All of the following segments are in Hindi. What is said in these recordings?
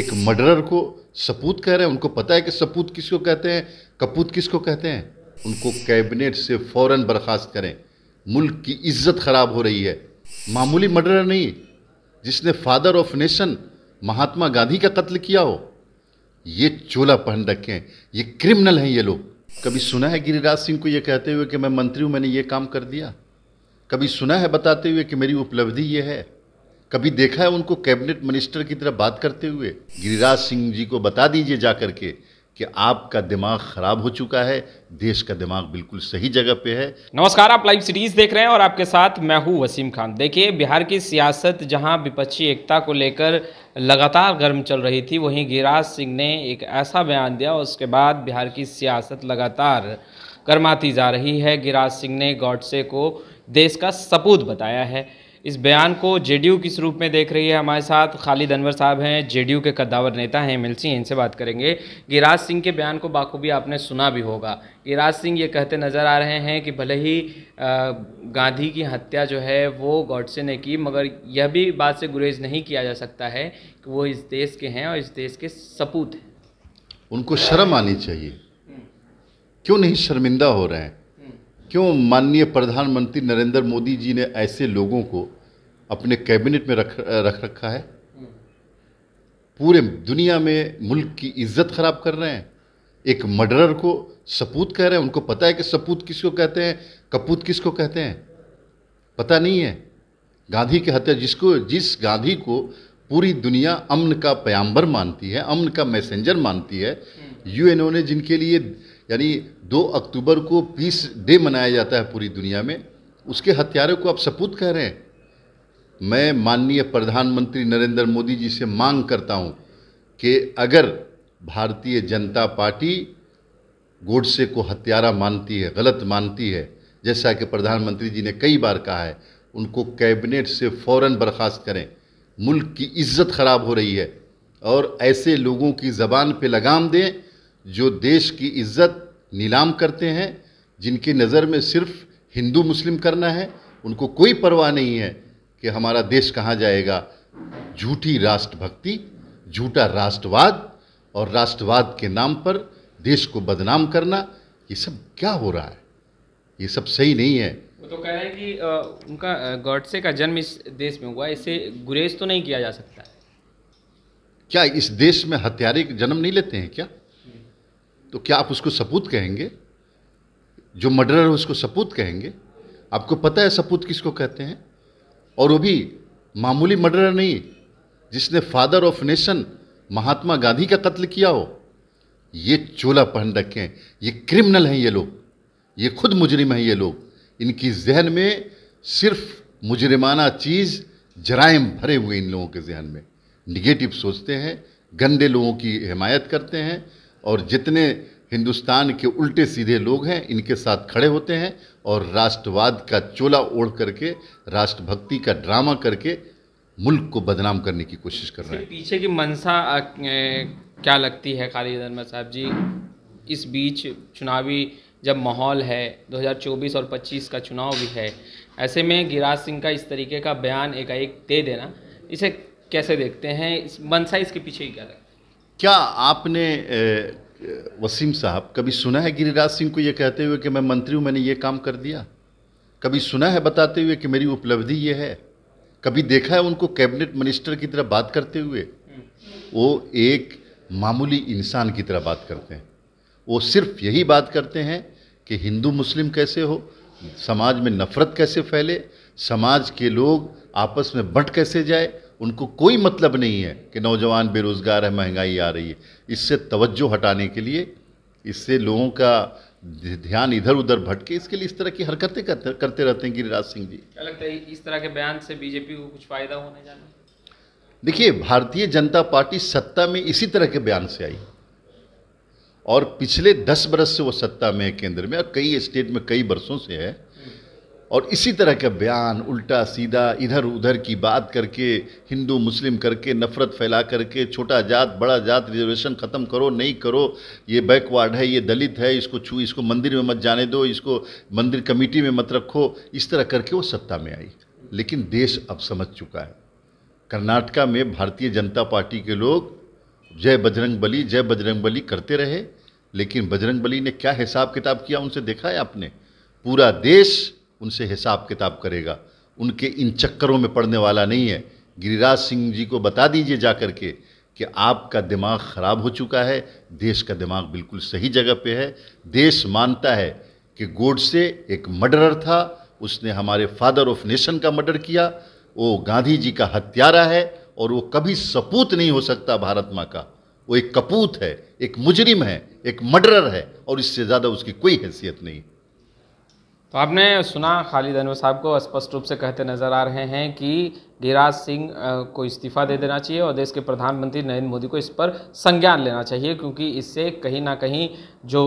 एक मर्डरर को सपूत कह रहे हैं उनको पता है कि सपूत किसको कहते हैं कपूत किसको कहते हैं उनको कैबिनेट से फौरन बर्खास्त करें मुल्क की इज्जत खराब हो रही है मामूली मर्डरर नहीं जिसने father of nation Mahatma Gandhi का कत्ल किया हो ये चोला पहन रखे हैं ये क्रिमिनल हैं ये लोग कभी सुना है गिरिराज सिंह को ये कहते हुए कि मैं मंत्री हूँ मैंने ये काम कर दिया कभी सुना है बताते हुए कि मेरी उपलब्धि ये है कभी देखा है उनको कैबिनेट मिनिस्टर की तरह बात करते हुए गिरिराज सिंह जी को बता दीजिए जा करके कि आपका दिमाग खराब हो चुका है देश का दिमाग बिल्कुल सही जगह पे है नमस्कार आप लाइव सिटीज देख रहे हैं और आपके साथ मैं हूं वसीम खान देखिए बिहार की सियासत जहां विपक्षी एकता को लेकर लगातार गर्म चल रही थी वहीं गिरिराज सिंह ने एक ऐसा बयान दिया उसके बाद बिहार की सियासत लगातार गर्माती जा रही है गिरिराज सिंह ने गौडसे को देश का सपूत बताया है इस बयान को जेडीयू किस रूप में देख रही है हमारे साथ खालिद अनवर साहब हैं जेडीयू के कद्दावर नेता हैं एम इनसे बात करेंगे गिराज सिंह के बयान को बाखूबी आपने सुना भी होगा गिराज सिंह ये कहते नज़र आ रहे हैं कि भले ही गांधी की हत्या जो है वो गॉडसे ने की मगर यह भी बात से गुरेज नहीं किया जा सकता है कि वो इस देश के हैं और इस देश के सपूत हैं उनको शर्म आनी चाहिए क्यों नहीं शर्मिंदा हो रहे हैं क्यों माननीय प्रधानमंत्री नरेंद्र मोदी जी ने ऐसे लोगों को अपने कैबिनेट में रख रख रखा है पूरे दुनिया में मुल्क की इज्जत खराब कर रहे हैं एक मर्डरर को सपूत कह रहे हैं उनको पता है कि सपूत किसको कहते हैं कपूत किसको कहते हैं पता नहीं है गांधी की हत्या जिसको जिस गांधी को पूरी दुनिया अमन का पयांबर मानती है अमन का मैसेंजर मानती है हम्म। यूएनओ ने जिनके लिए यानी 2 अक्टूबर को पीस डे मनाया जाता है पूरी दुनिया में उसके हथियारों को आप सपूत कह रहे हैं मैं माननीय प्रधानमंत्री नरेंद्र मोदी जी से मांग करता हूं कि अगर भारतीय जनता पार्टी गोडसे को हत्यारा मानती है गलत मानती है जैसा कि प्रधानमंत्री जी ने कई बार कहा है उनको कैबिनेट से फौरन बर्खास्त करें मुल्क की इज्जत खराब हो रही है और ऐसे लोगों की ज़बान पे लगाम दें जो देश की इज्जत नीलाम करते हैं जिनकी नज़र में सिर्फ हिंदू मुस्लिम करना है उनको कोई परवाह नहीं है कि हमारा देश कहाँ जाएगा झूठी राष्ट्रभक्ति झूठा राष्ट्रवाद और राष्ट्रवाद के नाम पर देश को बदनाम करना ये सब क्या हो रहा है ये सब सही नहीं है वो तो कह रहे हैं कि आ, उनका गॉडसे का जन्म इस देश में हुआ इसे गुरेज तो नहीं किया जा सकता क्या इस देश में हत्यारे जन्म नहीं लेते हैं क्या तो क्या आप उसको सपूत कहेंगे जो मर्डरर है उसको सपूत कहेंगे आपको पता है सपूत किसको कहते हैं और वो भी मामूली मर्डरर नहीं जिसने father of nation Mahatma Gandhi का कत्ल किया हो ये चोला पहन रखे हैं ये क्रिमिनल हैं ये लोग ये खुद मुजरिम हैं ये लोग इनकी जहन में सिर्फ मुजरिमाना चीज़ जराइम भरे हुए इन लोगों के जहन में निगेटिव सोचते हैं गंदे लोगों की हिमायत करते हैं और जितने हिंदुस्तान के उल्टे सीधे लोग हैं इनके साथ खड़े होते हैं और राष्ट्रवाद का चोला ओढ़ करके राष्ट्रभक्ति का ड्रामा करके मुल्क को बदनाम करने की कोशिश कर रहे हैं पीछे की मनसा क्या लगती है खालिद अहमद साहब जी इस बीच चुनावी जब माहौल है 2024 और 25 का चुनाव भी है ऐसे में गिराज सिंह का इस तरीके का बयान एकाएक दे देना इसे कैसे देखते हैं इस मनसा इसके पीछे ही क्या लगता है क्या आपने वसीम साहब कभी सुना है गिरिराज सिंह को ये कहते हुए कि मैं मंत्री हूँ मैंने ये काम कर दिया कभी सुना है बताते हुए कि मेरी उपलब्धि ये है कभी देखा है उनको कैबिनेट मिनिस्टर की तरह बात करते हुए वो एक मामूली इंसान की तरह बात करते हैं वो सिर्फ यही बात करते हैं कि हिंदू मुस्लिम कैसे हो समाज में नफ़रत कैसे फैले समाज के लोग आपस में बट कैसे जाए उनको कोई मतलब नहीं है कि नौजवान बेरोज़गार है महंगाई आ रही है इससे तवज्जो हटाने के लिए इससे लोगों का ध्यान इधर उधर भटके इसके लिए इस तरह की हरकतें करते करते रहते हैं गिरिराज सिंह जी क्या लगता है इस तरह के बयान से बीजेपी को कुछ फ़ायदा होने जाना देखिए भारतीय जनता पार्टी सत्ता में इसी तरह के बयान से आई और पिछले दस बरस से वो सत्ता में है केंद्र में और कई स्टेट में कई बरसों से है और इसी तरह का बयान उल्टा सीधा इधर उधर की बात करके हिंदू मुस्लिम करके नफ़रत फैला करके छोटा जात बड़ा जात रिजर्वेशन ख़त्म करो नहीं करो ये बैकवर्ड है ये दलित है इसको छू इसको मंदिर में मत जाने दो इसको मंदिर कमेटी में मत रखो इस तरह करके वो सत्ता में आई लेकिन देश अब समझ चुका है कर्नाटका में भारतीय जनता पार्टी के लोग जय बजरंग बली जय बजरंग बली करते रहे लेकिन बजरंग बली ने क्या हिसाब किताब किया उनसे देखा है आपने पूरा देश उनसे हिसाब किताब करेगा उनके इन चक्करों में पड़ने वाला नहीं है गिरिराज सिंह जी को बता दीजिए जा कर के कि आपका दिमाग ख़राब हो चुका है देश का दिमाग बिल्कुल सही जगह पे है देश मानता है कि गोडसे एक मर्डरर था उसने हमारे फादर ऑफ नेशन का मर्डर किया वो गांधी जी का हत्यारा है और वो कभी सपूत नहीं हो सकता भारत माँ का वो एक कपूत है एक मुजरिम है एक मर्डरर है और इससे ज़्यादा उसकी कोई हैसियत नहीं तो आपने सुना खालिद अनवर साहब को स्पष्ट रूप से कहते नज़र आ रहे हैं कि गिरिराज सिंह को इस्तीफ़ा दे देना चाहिए और देश के प्रधानमंत्री नरेंद्र मोदी को इस पर संज्ञान लेना चाहिए क्योंकि इससे कहीं ना कहीं जो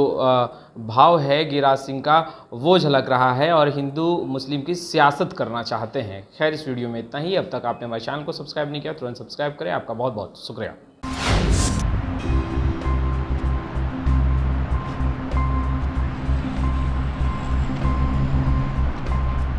भाव है गिरिराज सिंह का वो झलक रहा है और हिंदू मुस्लिम की सियासत करना चाहते हैं खैर इस वीडियो में इतना ही अब तक आपने हमारे चैनल को सब्सक्राइब नहीं किया तुरंत सब्सक्राइब करें आपका बहुत बहुत शुक्रिया